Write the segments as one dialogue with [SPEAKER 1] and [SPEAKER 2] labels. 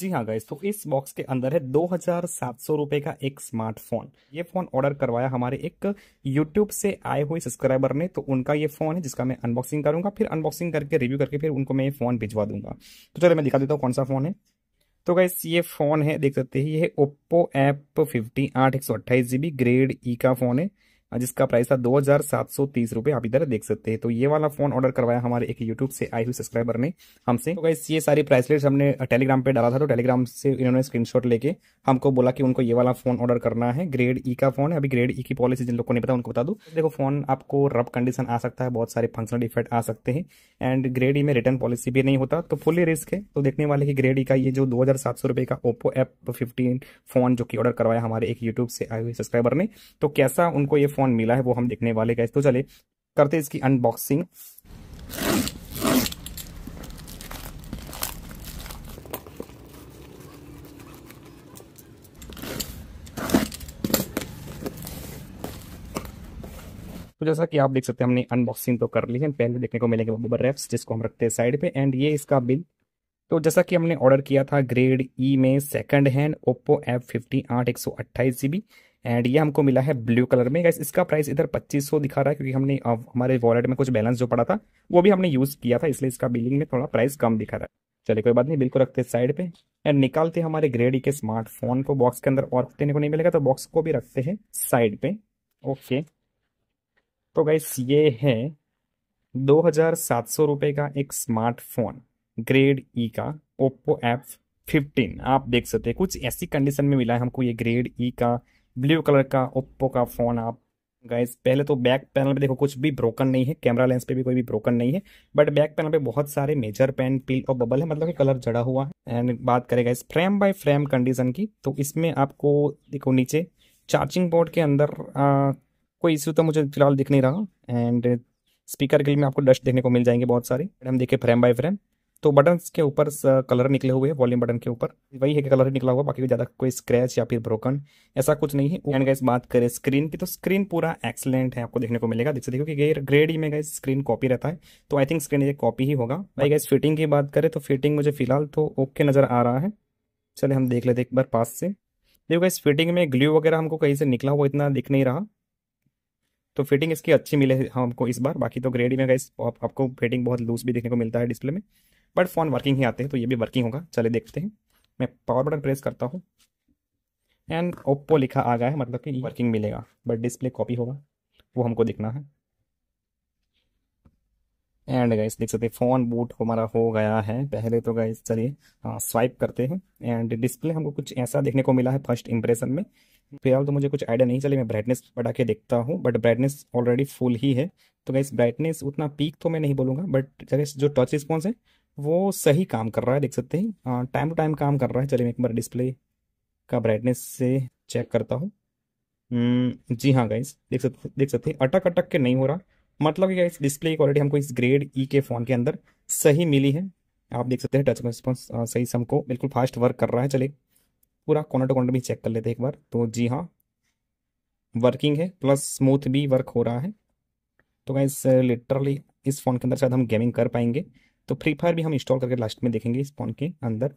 [SPEAKER 1] जी हाँ गाइस तो इस बॉक्स के अंदर है दो हजार सात सौ रुपए का एक स्मार्टफोन ये फोन ऑर्डर करवाया हमारे एक यूट्यूब से आए हुए सब्सक्राइबर ने तो उनका ये फोन है जिसका मैं अनबॉक्सिंग करूंगा फिर अनबॉक्सिंग करके रिव्यू करके फिर उनको मैं ये फोन भिजवा दूंगा तो चलो मैं दिखा देता हूँ कौन सा फोन है तो गैस ये फ़ोन है देख सकते हैं ये ओप्पो एप फिफ्टी आठ एक सौ अट्ठाईस ग्रेड ई e का फ़ोन है जिसका प्राइस था दो हजार सात सौ तीस रूपए आप इधर देख सकते हैं तो ये वाला फोन ऑर्डर करवाया हमारे एक यूट्यूब से आई हुई सब्सक्राइबर ने हमसे तो ये सारी प्राइस लिस्ट हमने टेलीग्राम पे डाला था तो टेलीग्राम से इन्होंने स्क्रीनशॉट लेके हमको बोला कि उनको ये वाला फोन ऑर्डर करना है ग्रेड ई e का फोन है अभी ग्रेड ई e की पॉलिसी जिन लोगों को नहीं पता उनको बता दो देखो फोन आपको रब कंडीशन आ सकता है बहुत सारे फंक्शनल डिफेक्ट आ सकते हैं एंड ग्रेड ई में रिटर्न पॉलिसी भी नहीं होता तो फुली रिस्क है तो देखने वाले की ग्रेड ई का ये जो दो रुपए का ओप्पो एप फिफ्टीन फोन जो कि ऑर्डर करवाया हमारे एक यूट्यूब से आए हुए सब्सक्राइबर ने तो कैसा उनको ये फोन फोन मिला है वो हम देखने वाले गए तो चले करते इसकी अनबॉक्सिंग तो जैसा कि आप देख सकते हैं हमने अनबॉक्सिंग तो कर ली है पहले देखने को मिलेंगे बबर रेफ्स जिसको हम रखते हैं साइड पे एंड ये इसका बिल तो जैसा कि हमने ऑर्डर किया था ग्रेड ई e में second hand Oppo F fifty आठ एक सौ अट्ठाईस जी एंड ये हमको मिला है ब्लू कलर में गैस इसका प्राइस इधर 2500 दिखा रहा है क्योंकि हमने uh, हमारे वॉलेट में कुछ बैलेंस जो पड़ा था वो भी हमने यूज़ किया था इसलिए इसका बिलिंग में थोड़ा प्राइस कम दिखा रहा है चलिए कोई बात नहीं बिल्कुल रखते साइड पे एंड निकालते हमारे ग्रेडी के स्मार्टफोन को बॉक्स के अंदर और देने को नहीं मिलेगा तो बॉक्स को भी रखते हैं साइड पे ओके तो गैस ये है दो हजार सात सौ रुपए का एक स्मार्टफोन ग्रेड ई का ओप्पो एफ फिफ्टीन आप देख सकते हैं कुछ ऐसी कंडीशन में मिला है हमको ये ग्रेड ई e का ब्लू कलर का ओप्पो का फ़ोन आप गाइज पहले तो बैक पैनल पे देखो कुछ भी ब्रोकन नहीं है कैमरा लेंस पे भी कोई भी ब्रोकन नहीं है बट बैक पैनल पे बहुत सारे मेजर पेन पील और बबल है मतलब कि कलर जड़ा हुआ है एंड बात करेगा इस फ्रेम बाय फ्रेम कंडीशन की तो इसमें आपको देखो नीचे चार्जिंग बोर्ड के अंदर आ, कोई इश्यू तो मुझे फिलहाल दिख नहीं रहा एंड स्पीकर के लिए में आपको डस्ट देखने को मिल जाएंगे बहुत सारे हम देखे फ्रेम बाय फ्रेम तो बटन के ऊपर कलर निकले हुए हैं वॉल्यूम बटन के ऊपर वही है कि कलर निकला हुआ बाकी तो ज़्यादा कोई स्क्रैच या फिर ब्रोकन ऐसा कुछ नहीं है एंड गाइस बात करें स्क्रीन की तो स्क्रीन पूरा एक्सलेंट है आपको देखने को मिलेगा देख सकते हो कि ग्रेड ही में गाइस स्क्रीन कॉपी रहता है तो आई थिंक स्क्रीन ये कॉपी ही होगा भाई गाइस फिटिंग की बात करें तो फिटिंग मुझे फिलहाल तो ओके नज़र आ रहा है चले हम देख लेते एक बार पास से देखो गाइस फिटिंग में ग्लू वगैरह हमको कहीं से निकला हुआ इतना दिख नहीं रहा तो फिटिंग इसकी अच्छी मिले हाँ, हमको इस बार बाकी तो ग्रेडी में गाइस आपको फिटिंग बहुत लूज भी देखने को मिलता है डिस्प्ले में बट फ़ोन वर्किंग ही आते हैं तो ये भी वर्किंग होगा चले देखते हैं मैं पावर बटन प्रेस करता हूँ एंड ओप्पो लिखा आ गया है मतलब कि वर्किंग मिलेगा बट डिस्प्ले कॉपी होगा वो हमको दिखना है एंड गाइस देख सकते हैं फ़ोन बूट हमारा हो गया है पहले तो गाइस चलिए स्वाइप हाँ, करते हैं एंड डिस्प्ले हमको कुछ ऐसा देखने को मिला है फर्स्ट इंप्रेशन में फिलहाल तो मुझे कुछ आइडिया नहीं चले मैं ब्राइटनेस बढ़ा के देखता हूँ बट ब्राइटनेस ऑलरेडी फुल ही है तो गाइस ब्राइटनेस उतना पीक तो मैं नहीं बोलूँगा बट जो टच रिस्पॉन्स है वो सही काम कर रहा है देख सकते हैं टाइम टू टाइम काम कर रहा है चलिए मैं एक बार डिस्प्ले का ब्राइटनेस से चेक करता हूँ हम्म, जी हाँ गाइस देख सकते देख सकते हैं अटक अटक के नहीं हो रहा मतलब कि गाइस डिस्प्ले की क्वालिटी हमको इस ग्रेड ई e के फ़ोन के अंदर सही मिली है आप देख सकते हैं टच रिस्पॉन्स हाँ, सही से हमको बिल्कुल फास्ट वर्क कर रहा है चले पूरा कॉर्नर टू कॉर्नर भी चेक कर लेते हैं एक बार तो जी हाँ वर्किंग है प्लस स्मूथ भी वर्क हो रहा है तो गाइस लिटरली इस फ़ोन के अंदर शायद हम गेमिंग कर पाएंगे तो फ्री फायर भी हम इंस्टॉल करके लास्ट में देखेंगे इस फोन के अंदर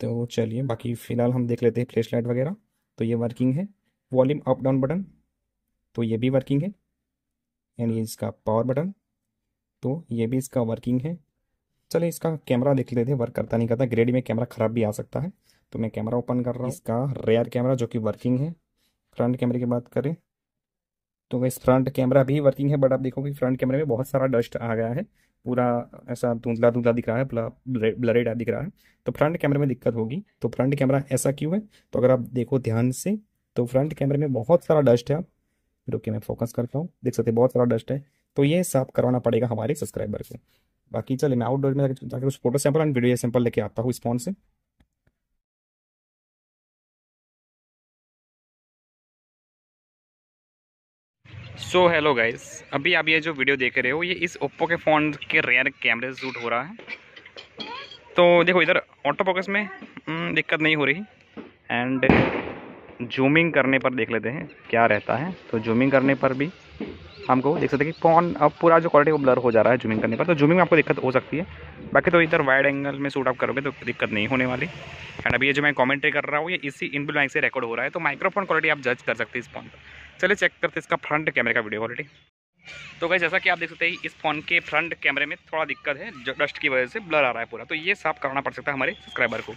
[SPEAKER 1] तो चलिए बाकी फ़िलहाल हम देख लेते हैं फ्लैश लाइट वगैरह तो ये वर्किंग है वॉल्यूम अप डाउन बटन तो ये भी वर्किंग है एंड ये इसका पावर बटन तो ये भी इसका वर्किंग है चलिए इसका कैमरा देख लेते हैं वर्क करता नहीं करता ग्रेड में कैमरा ख़राब भी आ सकता है तो मैं कैमरा ओपन कर रहा हूँ इसका रेयर कैमरा जो कि वर्किंग है फ्रंट कैमरे की बात करें तो गैस फ्रंट कैमरा भी वर्किंग है बट आप देखो कि फ्रंट कैमरे में बहुत सारा डस्ट आ गया है पूरा ऐसा धुंधला धुंधला दिख रहा है ब्लरेड दिख रहा है तो फ्रंट कैमरे में दिक्कत होगी तो फ्रंट कैमरा ऐसा क्यों है तो अगर आप देखो ध्यान से तो फ्रंट कैमरे में बहुत सारा डस्ट है आप रुके मैं फोकस करता हूँ देख सकते बहुत सारा डस्ट है तो ये साफ करवाना पड़ेगा हमारे सब्सक्राइबर को बाकी चले मैं आउटडोर में जाकर कुछ photo sample and video sample लेके आता हूँ इस फोन से सो हेलो गाइस अभी आप ये जो वीडियो देख रहे हो ये इस ओप्पो के फ़ोन के रेयर कैमरे से शूट हो रहा है तो देखो इधर ऑटो फोकस में हम्म, दिक्कत नहीं हो रही एंड जूमिंग करने पर देख लेते हैं क्या रहता है तो जूमिंग करने पर भी हमको देख सकते हैं कि फोन अब पूरा जो क्वालिटी वो ब्लर हो जा रहा है जूमिंग करने पर तो जूमिंग में आपको दिक्कत हो सकती है बाकी तो इधर वाइड एंगल में शूट आप करोगे तो दिक्कत नहीं होने वाली एंड अभी ये जो मैं कमेंट्री कर रहा हूँ ये इसी इन माइक से रिकॉर्ड हो रहा है तो माइक्रोफोन क्वालिटी आप जज कर सकते हैं इस फोन पर चलिए चेक करते हैं इसका फ्रंट कैमरे का वीडियो क्वालिटी तो भाई जैसा कि आप देख सकते हैं इस फोन के फ्रंट कैमरे में थोड़ा दिक्कत है डस्ट की वजह से ब्लर आ रहा है पूरा तो ये साफ करना पड़ सकता है हमारे सब्सक्राइबर को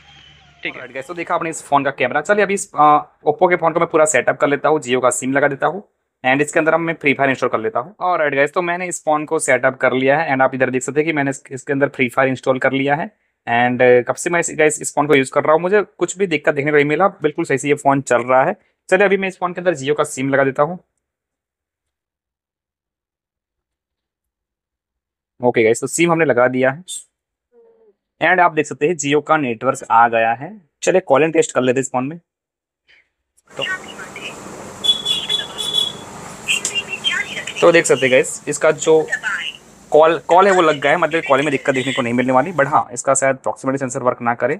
[SPEAKER 1] ठीक है तो देखा आपने इस फोन का कैमरा चलिए अभी इस ओप्पो के फोन को मैं पूरा सेटअप कर लेता हूँ जियो का सिम लगा देता हूँ एंड इसके अंदर अब मैं फ्री फायर इंस्टॉल कर लेता हूँ और एड गाइज तो मैंने इस फोन को सेटअप कर लिया है एंड आप इधर देख सकते हैं कि मैंने इसके अंदर फ्री फायर इंस्टॉल कर लिया है एंड uh, कब से मैं इस गाइस इस फोन को यूज़ कर रहा हूँ मुझे कुछ भी दिक्कत देखने को नहीं मिला बिल्कुल सही से ये फ़ोन चल रहा है चलिए अभी मैं इस फ़ोन के अंदर जियो का सिम लगा देता हूँ ओके गाइस तो सिम हमने लगा दिया है एंड आप देख सकते हैं जियो का नेटवर्क आ गया है चलिए कॉलिंग टेस्ट कर लेते इस फोन में तो तो देख सकते गाइस इसका जो कॉल कॉल है वो लग गया है मतलब कॉल में दिक्कत देखने को नहीं मिलने वाली बट हाँ इसका शायद अप्रॉक्सीमेटी सेंसर वर्क ना करे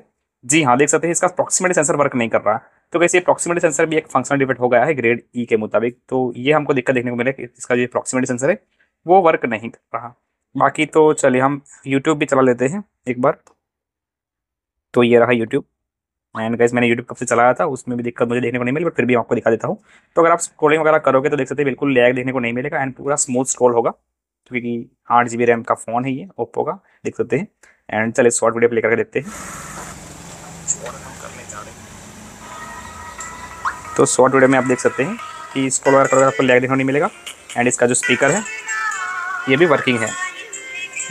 [SPEAKER 1] जी हाँ देख सकते हैं इसका अप्रॉक्सीमेटी सेंसर वर्क नहीं कर रहा तो कैसे अप्रॉक्सीमेटी सेंसर भी एक फंक्शनल डिफेक्ट हो गया है ग्रेड ई e के मुताबिक तो ये हमको दिक्कत देखने को मिले इसका जो अप्रॉक्सीमेटी सेंसर है वो वर्क नहीं कर रहा बाकी तो चलिए हम यूट्यूब भी चला लेते हैं एक बार तो ये रहा यूट्यूब एंड गाइस मैंने यूट्यूब कब से चलाया था उसमें भी दिक्कत मुझे देखने को नहीं मिली बट फिर भी आपको दिखा देता हूँ तो अगर आप स्क्रोलिंग वगैरह करोगे तो देख सकते हैं बिल्कुल लैग देखने को नहीं मिलेगा एंड पूरा स्मूथ स्क्रोल होगा क्योंकि आठ जी रैम का फ़ोन है ये ओप्पो का देख सकते हैं एंड चले शॉर्ट वीडियो प्ले करके देखते हैं तो शॉर्ट वीडियो में आप देख सकते हैं कि स्क्रोल वगैरह करोगे तो आपको लैग देखने को नहीं मिलेगा एंड इसका जो स्पीकर है ये भी वर्किंग है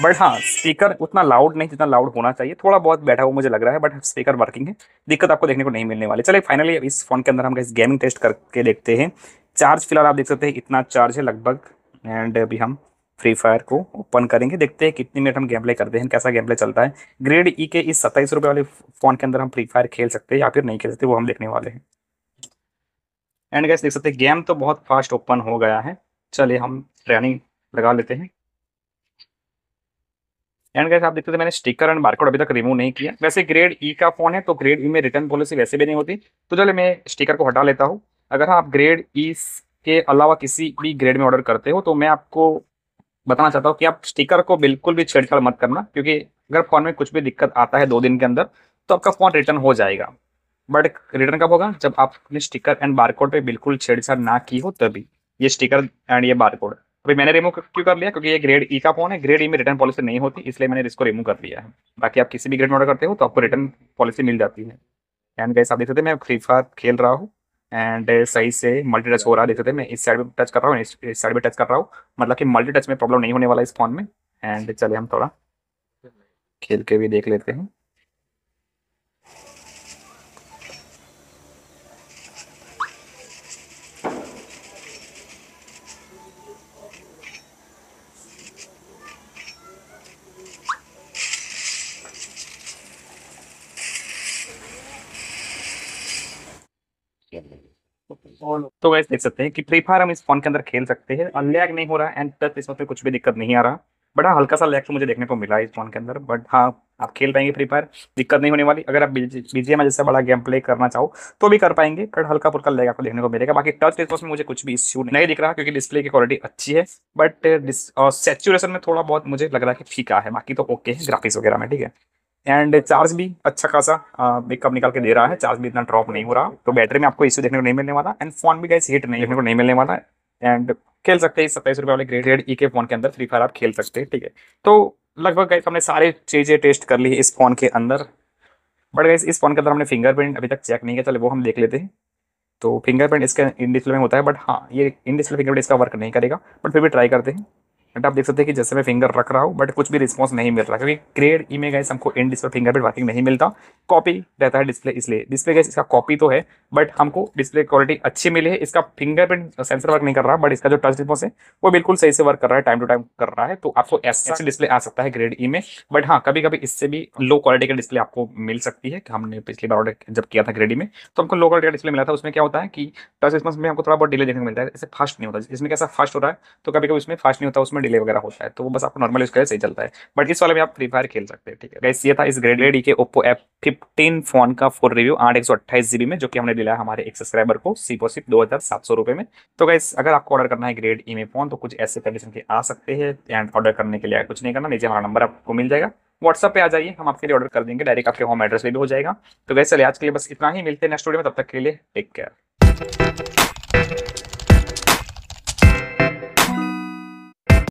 [SPEAKER 1] बट हाँ स्पीकर उतना लाउड नहीं जितना लाउड होना चाहिए थोड़ा बहुत बैठा हुआ मुझे लग रहा है बट स्पीकर वर्किंग है दिक्कत आपको देखने को नहीं मिलने वाली चलिए फाइनली इस फोन के अंदर हम गेमिंग टेस्ट करके देखते हैं चार्ज फिलहाल आप देख सकते हैं इतना चार्ज है लगभग एंड अभी हम फ्री फायर को ओपन करेंगे देखते हैं कितनी मिनट हम गेम प्ले करते हैं कैसा गेम प्ले चलता है ग्रेड ई e के इस सत्ताईस रुपये वाले फ़ोन के अंदर हम फ्री फायर खेल सकते हैं या फिर नहीं खेल सकते वो हम देखने वाले हैं एंड गैस देख सकते हैं गेम तो बहुत फास्ट ओपन हो गया है चलिए हम ट्रेनिंग लगा लेते हैं एंड गैस आप देखते थे मैंने स्टिकर एंड बारकोड अभी तक रिमूव नहीं किया वैसे ग्रेड ई e का फोन है तो ग्रेड ई e में रिटर्न पॉलिसी वैसे भी नहीं होती तो चलिए मैं स्टिकर को हटा लेता हूँ अगर आप ग्रेड ई e के अलावा किसी भी ग्रेड में ऑर्डर करते हो तो मैं आपको बताना चाहता हूँ कि आप स्टिकर को बिल्कुल भी छेड़छाड़ मत करना क्योंकि अगर फोन में कुछ भी दिक्कत आता है दो दिन के अंदर तो आपका फोन रिटर्न हो जाएगा बट रिटर्न कब होगा जब आपने स्टिकर एंड बारकोड पे बिल्कुल छेड़छाड़ ना की हो तभी ये स्टिकर एंड ये बारकोड अभी मैंने रिमूव क्यों कर लिया क्योंकि ये ग्रेड ई e का फोन है ग्रेड ई e में रिटर्न पॉलिसी नहीं होती इसलिए मैंने इसको रिमूव कर लिया है बाकी आप किसी भी ग्रेड में ऑर्डर करते हो तो आपको रिटर्न पॉलिसी मिल जाती है एंड गैस आप देख सकते मैं फ्री फायर खेल रहा हूँ एंड सही से मल्टी टच हो रहा है देख सकते मैं इस साइड में टच कर रहा हूँ इस साइड में टच कर रहा हूँ मतलब कि मल्टी टच में प्रॉब्लम नहीं होने वाला इस फोन में एंड चले हम थोड़ा खेल के भी देख लेते हैं तो वैसे देख सकते हैं कि फ्री फायर हम इस फोन के अंदर खेल सकते हैं अनलैग नहीं हो रहा एंड टच इसमें पे तो कुछ भी दिक्कत नहीं आ रहा बट हाँ हल्का सा लैग तो मुझे देखने को मिला इस फोन के अंदर बट हाँ आप खेल पाएंगे फ्री फायर दिक्कत नहीं होने वाली अगर आप बीजीएम जैसे बड़ा गेम प्ले करना चाहो तो भी कर पाएंगे बट हल्का फुल्का लैग आपको देखने को मिलेगा बाकी टच रिस्पॉन्स में मुझे कुछ भी इश्यू नहीं दिख रहा क्योंकि डिस्प्ले की क्वालिटी अच्छी है बट सेचुरेशन uh, uh, में थोड़ा बहुत मुझे लग रहा है कि फीका है बाकी तो ओके है ग्राफिक्स वगैरह में ठीक है एंड चार्ज भी अच्छा खासा पिकअप निकाल के दे रहा है चार्ज भी इतना ड्रॉप नहीं हो रहा तो बैटरी में आपको इश्यू देखने को नहीं मिलने वाला एंड फोन भी गैस हीट नहीं देखने को नहीं मिलने वाला एंड खेल सकते हैं सत्ताईस रुपये वाले ग्रेड रेड ई के फोन के अंदर फ्री फायर आप खेल सकते हैं ठीक है तो लगभग गैस हमने सारे चीज़ें टेस्ट कर ली इस फोन के अंदर बट गैस इस फोन के अंदर हमने फिंगरप्रिंट अभी तक चेक नहीं किया चले वो हम देख लेते हैं तो फिंगरप्रिंट इसका इन डिस्प्ले में होता है बट हाँ ये इन डिस्प्ले फिंगरप्रिंट इसका वर्क नहीं करेगा बट फिर भी ट्राई करते हैं बट आप देख सकते हैं कि जैसे मैं फिंगर रख रहा हूँ बट कुछ भी रिस्पॉन्स नहीं मिल रहा क्योंकि ग्रेड ई e में गए हमको इन डिस्प्ले फिंगरप्रिंट वर्किंग नहीं मिलता कॉपी रहता है डिस्प्ले इसलिए डिस्प्ले गए इसका कॉपी तो है बट हमको डिस्प्ले क्वालिटी अच्छी मिली है इसका फिंगरप्रिंट सेंसर वर्क नहीं कर रहा बट इसका जो टच रिस्पॉन्स है वो बिल्कुल सही से वर्क कर रहा है टाइम टू टाइम कर रहा है तो आपको ऐसा डिस्प्ले आ सकता है ग्रेड ई e में बट हाँ कभी कभी इससे भी लो क्वालिटी का डिस्प्ले आपको मिल सकती है हमने पिछली बार ऑर्डर जब किया था ग्रेड ई e में तो हमको लो क्वालिटी का डिस्प्ले मिला था उसमें क्या होता है कि टच रिस्पॉन्स में हमको थोड़ा बहुत डिले देखने को मिलता है इससे फास्ट नहीं होता इसमें कैसा फास्ट हो रहा है तो कभी कभी उसमें फास्ट नहीं होता उसमें में डिले वगैरह होता है तो वो बस आपको नॉर्मल यूज करें सही चलता है बट इस वाले में आप फ्री फायर खेल सकते हैं ठीक है गैस ये था इस ग्रेडेड के ओप्पो एफ फिफ्टीन फोन का फोर रिव्यू आठ एक सौ अट्ठाईस जीबी में जो कि हमने दिलाया हमारे एक सब्सक्राइबर को सिर्फ और सिर्फ दो हज़ार सात सौ रुपये में तो गैस अगर आपको ऑर्डर करना है ग्रेड ई e में फोन तो कुछ ऐसे कंडीशन के आ सकते हैं एंड ऑर्डर करने के लिए कुछ नहीं करना नीचे हमारा नंबर आपको मिल जाएगा व्हाट्सअप पे आ जाइए हम आपके लिए ऑर्डर कर देंगे डायरेक्ट आपके होम एड्रेस पे भी हो जाएगा तो वैसे आज के लिए बस इतना ही मिलते हैं नेक्स्ट वीडियो में तब तक के लिए टेक केयर